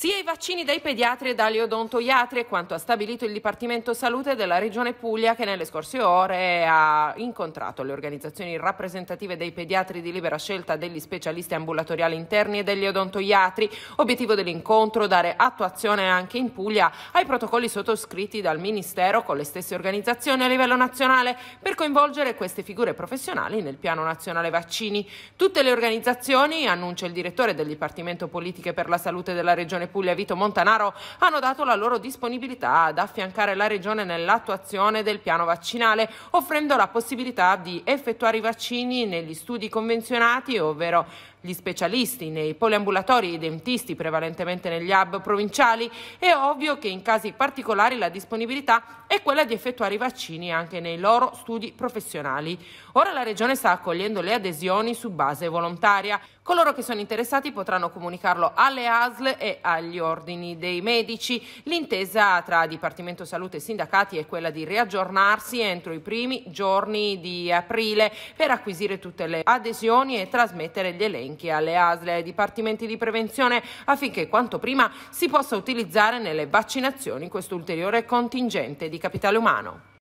sia i vaccini dai pediatri e dagli odontoiatri, quanto ha stabilito il Dipartimento Salute della Regione Puglia che nelle scorse ore ha incontrato le organizzazioni rappresentative dei pediatri di libera scelta, degli specialisti ambulatoriali interni e degli odontoiatri. Obiettivo dell'incontro dare attuazione anche in Puglia ai protocolli sottoscritti dal Ministero con le stesse organizzazioni a livello nazionale per coinvolgere queste figure professionali nel piano nazionale vaccini. Tutte le organizzazioni, annuncia il direttore del Dipartimento Politiche per la Salute della Regione Puglia e Vito Montanaro hanno dato la loro disponibilità ad affiancare la Regione nell'attuazione del piano vaccinale, offrendo la possibilità di effettuare i vaccini negli studi convenzionati, ovvero gli specialisti nei poliambulatori e i dentisti prevalentemente negli hub provinciali, è ovvio che in casi particolari la disponibilità è quella di effettuare i vaccini anche nei loro studi professionali. Ora la Regione sta accogliendo le adesioni su base volontaria. Coloro che sono interessati potranno comunicarlo alle ASL e agli ordini dei medici. L'intesa tra Dipartimento Salute e sindacati è quella di riaggiornarsi entro i primi giorni di aprile per acquisire tutte le adesioni e trasmettere gli elenchi enti, alle ASLE, ai dipartimenti di prevenzione affinché quanto prima si possa utilizzare nelle vaccinazioni questo ulteriore contingente di capitale umano.